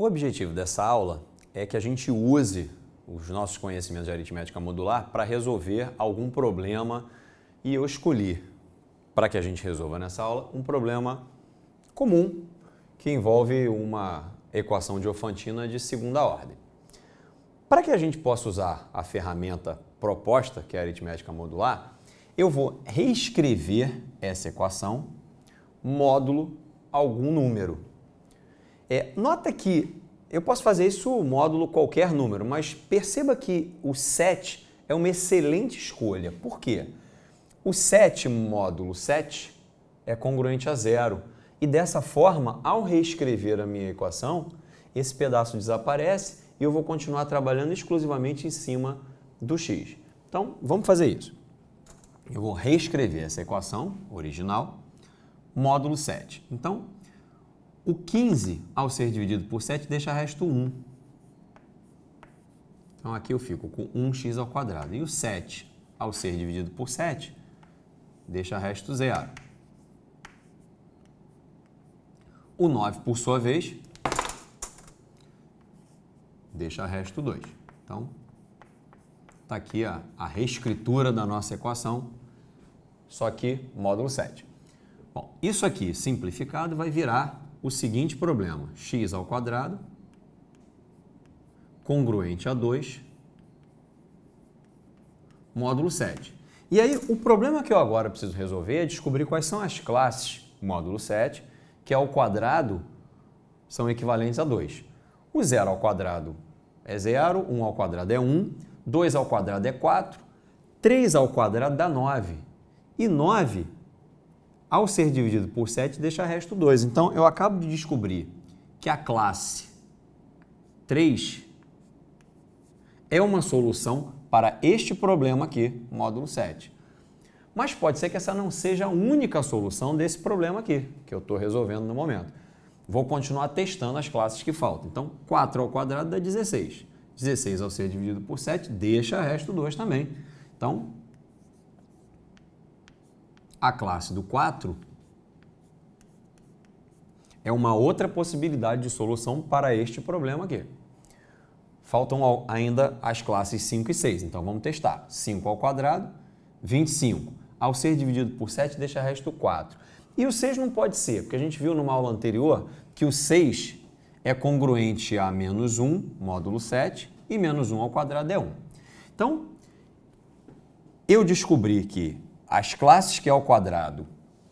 O objetivo dessa aula é que a gente use os nossos conhecimentos de aritmética modular para resolver algum problema e eu escolhi para que a gente resolva nessa aula um problema comum que envolve uma equação diofantina de segunda ordem. Para que a gente possa usar a ferramenta proposta, que é a aritmética modular, eu vou reescrever essa equação módulo algum número. É, nota que eu posso fazer isso módulo qualquer número, mas perceba que o 7 é uma excelente escolha. Por quê? O 7 módulo 7 é congruente a zero. E dessa forma, ao reescrever a minha equação, esse pedaço desaparece e eu vou continuar trabalhando exclusivamente em cima do x. Então, vamos fazer isso. Eu vou reescrever essa equação original, módulo 7. Então, o 15, ao ser dividido por 7, deixa resto 1. Então aqui eu fico com 1x ao quadrado. E o 7, ao ser dividido por 7, deixa resto 0. O 9, por sua vez, deixa resto 2. Então, está aqui a, a reescritura da nossa equação, só que módulo 7. Bom, isso aqui simplificado vai virar o seguinte problema: x ao quadrado congruente a 2 módulo 7. E aí o problema que eu agora preciso resolver é descobrir quais são as classes módulo 7 que ao quadrado são equivalentes a 2. O 0 ao quadrado é 0, 1 um ao quadrado é 1, um, 2 ao quadrado é 4, 3 ao quadrado dá 9 e 9 ao ser dividido por 7, deixa resto 2. Então, eu acabo de descobrir que a classe 3 é uma solução para este problema aqui, módulo 7. Mas pode ser que essa não seja a única solução desse problema aqui, que eu estou resolvendo no momento. Vou continuar testando as classes que faltam. Então, 4 ao quadrado dá 16. 16 ao ser dividido por 7 deixa resto 2 também. Então, a classe do 4 é uma outra possibilidade de solução para este problema aqui. Faltam ainda as classes 5 e 6, então vamos testar. 5 ao quadrado, 25. Ao ser dividido por 7, deixa resto 4. E o 6 não pode ser, porque a gente viu numa aula anterior que o 6 é congruente a menos 1, módulo 7, e menos 1 ao quadrado é 1. Então, eu descobri que as classes que é ao quadrado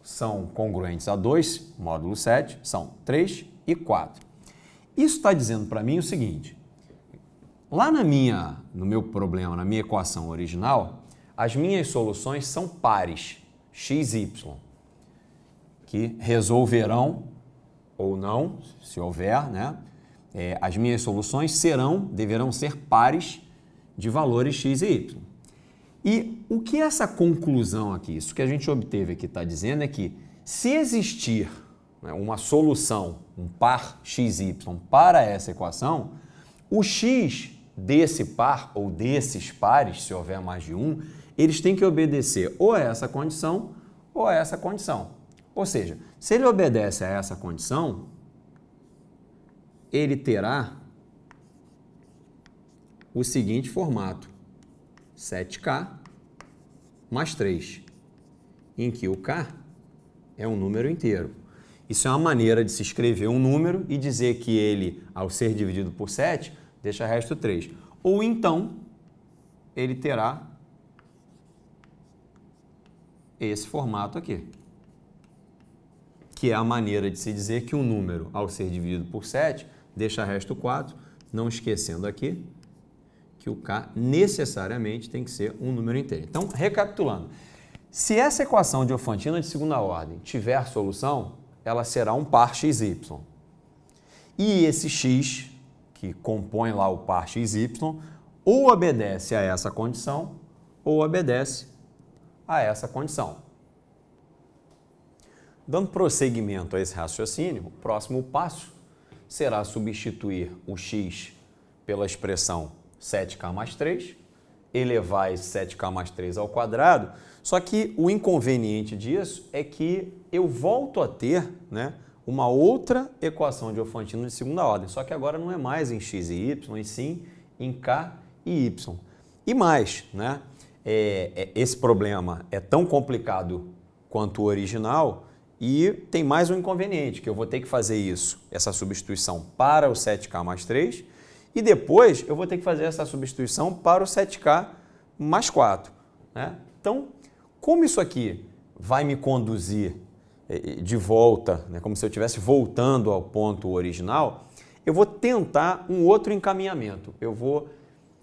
são congruentes a 2, módulo 7, são 3 e 4. Isso está dizendo para mim o seguinte: lá na minha, no meu problema, na minha equação original, as minhas soluções são pares, x e y, que resolverão ou não, se houver, né? É, as minhas soluções serão, deverão ser pares de valores x e y. E o que essa conclusão aqui, isso que a gente obteve aqui, está dizendo é que se existir né, uma solução, um par xy para essa equação, o x desse par ou desses pares, se houver mais de um, eles têm que obedecer ou a essa condição ou a essa condição. Ou seja, se ele obedece a essa condição, ele terá o seguinte formato 7K mais 3, em que o K é um número inteiro. Isso é uma maneira de se escrever um número e dizer que ele, ao ser dividido por 7, deixa resto 3. Ou então, ele terá esse formato aqui, que é a maneira de se dizer que um número, ao ser dividido por 7, deixa resto 4, não esquecendo aqui que o K necessariamente tem que ser um número inteiro. Então, recapitulando, se essa equação de Ofantina de segunda ordem tiver solução, ela será um par xy. E esse x, que compõe lá o par xy, ou obedece a essa condição, ou obedece a essa condição. Dando prosseguimento a esse raciocínio, o próximo passo será substituir o x pela expressão 7k mais 3, elevar esse 7k mais 3 ao quadrado. Só que o inconveniente disso é que eu volto a ter né, uma outra equação de Ofantino de segunda ordem, só que agora não é mais em x e y, e sim em k e y. E mais, né, é, é, esse problema é tão complicado quanto o original e tem mais um inconveniente, que eu vou ter que fazer isso, essa substituição para o 7k mais 3, e depois eu vou ter que fazer essa substituição para o 7K mais 4. Né? Então, como isso aqui vai me conduzir eh, eh, de volta, né, como se eu estivesse voltando ao ponto original, eu vou tentar um outro encaminhamento. Eu vou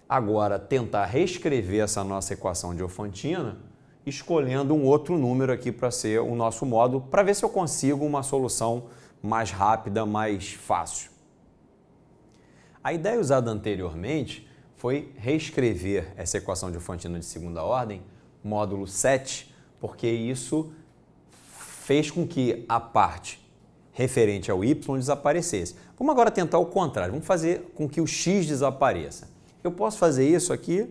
agora tentar reescrever essa nossa equação de Ofantina, escolhendo um outro número aqui para ser o nosso módulo, para ver se eu consigo uma solução mais rápida, mais fácil. A ideia usada anteriormente foi reescrever essa equação de Fantino de segunda ordem, módulo 7, porque isso fez com que a parte referente ao y desaparecesse. Vamos agora tentar o contrário, vamos fazer com que o x desapareça. Eu posso fazer isso aqui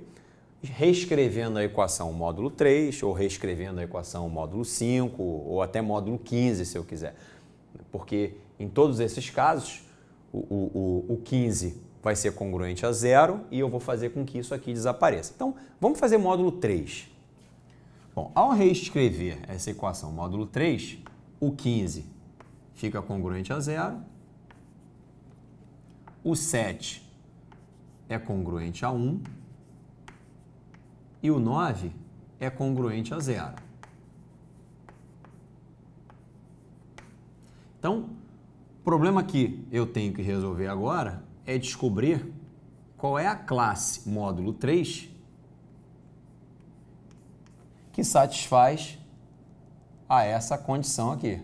reescrevendo a equação módulo 3, ou reescrevendo a equação módulo 5, ou até módulo 15, se eu quiser. Porque em todos esses casos, o, o, o 15 vai ser congruente a zero e eu vou fazer com que isso aqui desapareça. Então, vamos fazer módulo 3. Bom, ao reescrever essa equação módulo 3, o 15 fica congruente a zero, o 7 é congruente a 1 e o 9 é congruente a zero. Então, o problema que eu tenho que resolver agora é descobrir qual é a classe módulo 3 que satisfaz a essa condição aqui.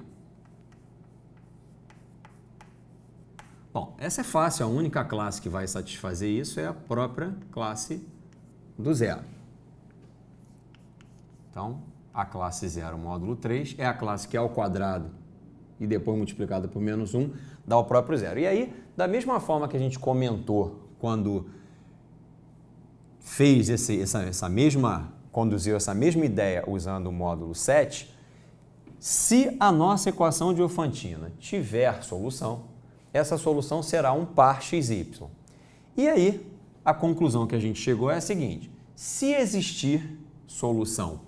Bom, essa é fácil, a única classe que vai satisfazer isso é a própria classe do zero. Então, a classe zero módulo 3 é a classe que é ao quadrado e depois multiplicado por menos 1, dá o próprio zero. E aí, da mesma forma que a gente comentou quando fez esse, essa, essa mesma, conduziu essa mesma ideia usando o módulo 7, se a nossa equação de Ofantina tiver solução, essa solução será um par xy. E aí, a conclusão que a gente chegou é a seguinte: se existir solução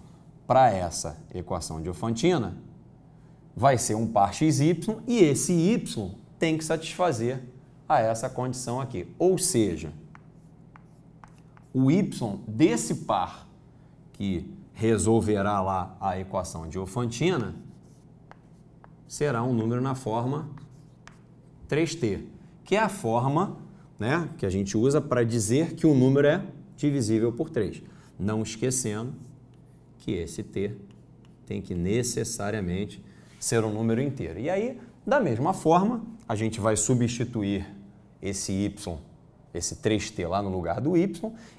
para essa equação de Ofantina, vai ser um par XY e esse Y tem que satisfazer a essa condição aqui. Ou seja, o Y desse par que resolverá lá a equação de Ofantina será um número na forma 3T, que é a forma né, que a gente usa para dizer que o um número é divisível por 3. Não esquecendo que esse T tem que necessariamente ser um número inteiro. E aí, da mesma forma, a gente vai substituir esse y, esse 3t lá no lugar do y,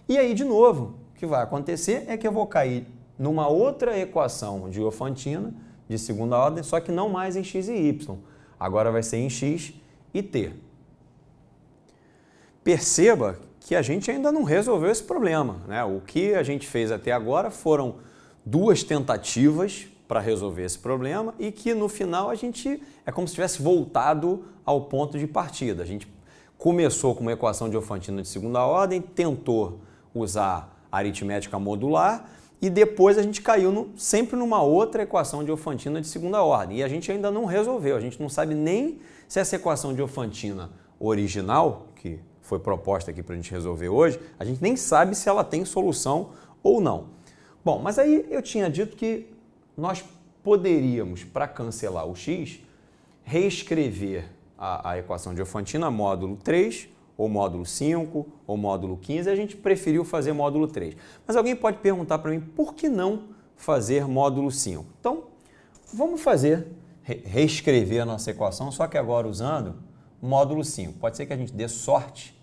e aí, de novo, o que vai acontecer é que eu vou cair numa outra equação diofantina de segunda ordem, só que não mais em x e y. Agora vai ser em x e t. Perceba que a gente ainda não resolveu esse problema. Né? O que a gente fez até agora foram duas tentativas para resolver esse problema e que no final a gente é como se tivesse voltado ao ponto de partida. A gente começou com uma equação de Ofantino de segunda ordem, tentou usar aritmética modular e depois a gente caiu no, sempre numa outra equação de Ofantina de segunda ordem. E a gente ainda não resolveu, a gente não sabe nem se essa equação de Ofantina original, que foi proposta aqui para a gente resolver hoje, a gente nem sabe se ela tem solução ou não. Bom, mas aí eu tinha dito que nós poderíamos, para cancelar o x, reescrever a, a equação de Ofantina módulo 3 ou módulo 5 ou módulo 15, a gente preferiu fazer módulo 3. Mas alguém pode perguntar para mim por que não fazer módulo 5? Então, vamos fazer, re reescrever a nossa equação, só que agora usando módulo 5. Pode ser que a gente dê sorte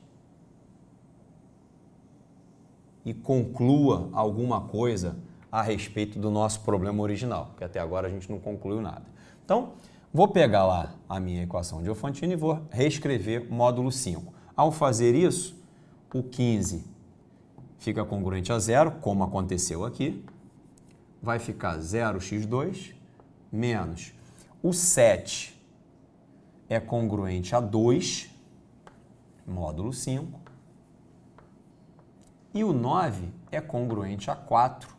e conclua alguma coisa a respeito do nosso problema original, que até agora a gente não concluiu nada. Então, vou pegar lá a minha equação de Elfantini e vou reescrever módulo 5. Ao fazer isso, o 15 fica congruente a zero, como aconteceu aqui. Vai ficar 0x2 menos o 7 é congruente a 2, módulo 5. E o 9 é congruente a 4,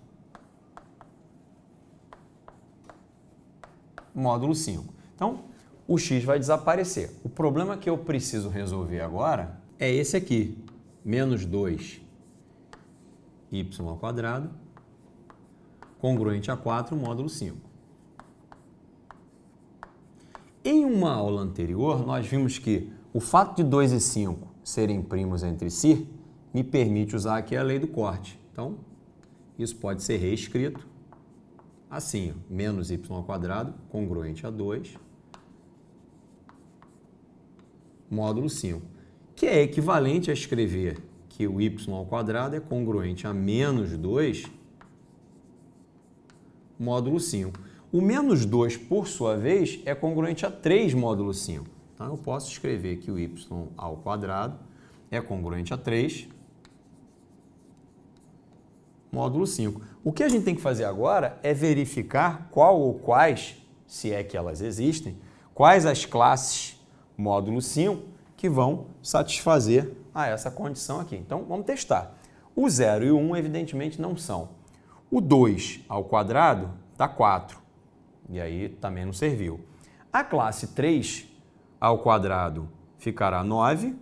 módulo 5. Então, o x vai desaparecer. O problema que eu preciso resolver agora é esse aqui, menos 2 y ao quadrado, congruente a 4, módulo 5. Em uma aula anterior, nós vimos que o fato de 2 e 5 serem primos entre si me permite usar aqui a lei do corte. Então, isso pode ser reescrito assim, ó, menos y quadrado congruente a 2, módulo 5, que é equivalente a escrever que o y ao quadrado é congruente a menos 2, módulo 5. O menos 2, por sua vez, é congruente a 3 módulo 5. Então, eu posso escrever que o y ao quadrado é congruente a 3 módulo 5. O que a gente tem que fazer agora é verificar qual ou quais, se é que elas existem, quais as classes módulo 5 que vão satisfazer a essa condição aqui. Então vamos testar. O 0 e o 1 um, evidentemente não são. O 2 ao quadrado dá tá 4. E aí também não serviu. A classe 3 ao quadrado ficará 9,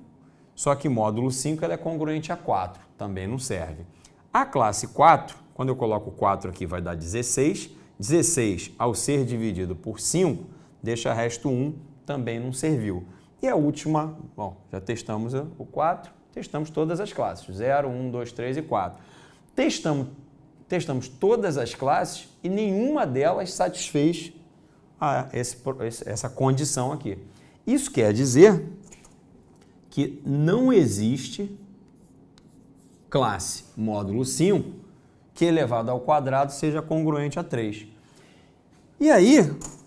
só que módulo 5 ela é congruente a 4, também não serve. A classe 4, quando eu coloco 4 aqui, vai dar 16. 16, ao ser dividido por 5, deixa resto 1, também não serviu. E a última, bom, já testamos o 4, testamos todas as classes, 0, 1, 2, 3 e 4. Testamos, testamos todas as classes e nenhuma delas satisfez a esse, essa condição aqui. Isso quer dizer que não existe classe módulo 5, que elevado ao quadrado seja congruente a 3. E aí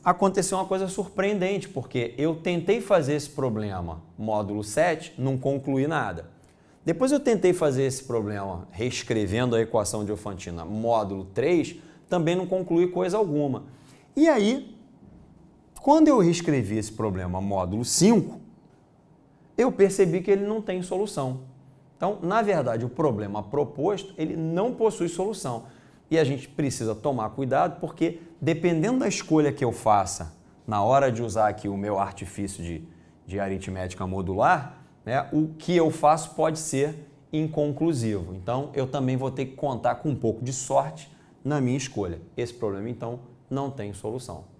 aconteceu uma coisa surpreendente, porque eu tentei fazer esse problema módulo 7, não concluí nada. Depois eu tentei fazer esse problema reescrevendo a equação de Ofantina módulo 3, também não concluí coisa alguma. E aí, quando eu reescrevi esse problema módulo 5, eu percebi que ele não tem solução. Então, na verdade, o problema proposto, ele não possui solução. E a gente precisa tomar cuidado porque dependendo da escolha que eu faça na hora de usar aqui o meu artifício de, de aritmética modular, né, o que eu faço pode ser inconclusivo. Então, eu também vou ter que contar com um pouco de sorte na minha escolha. Esse problema, então, não tem solução.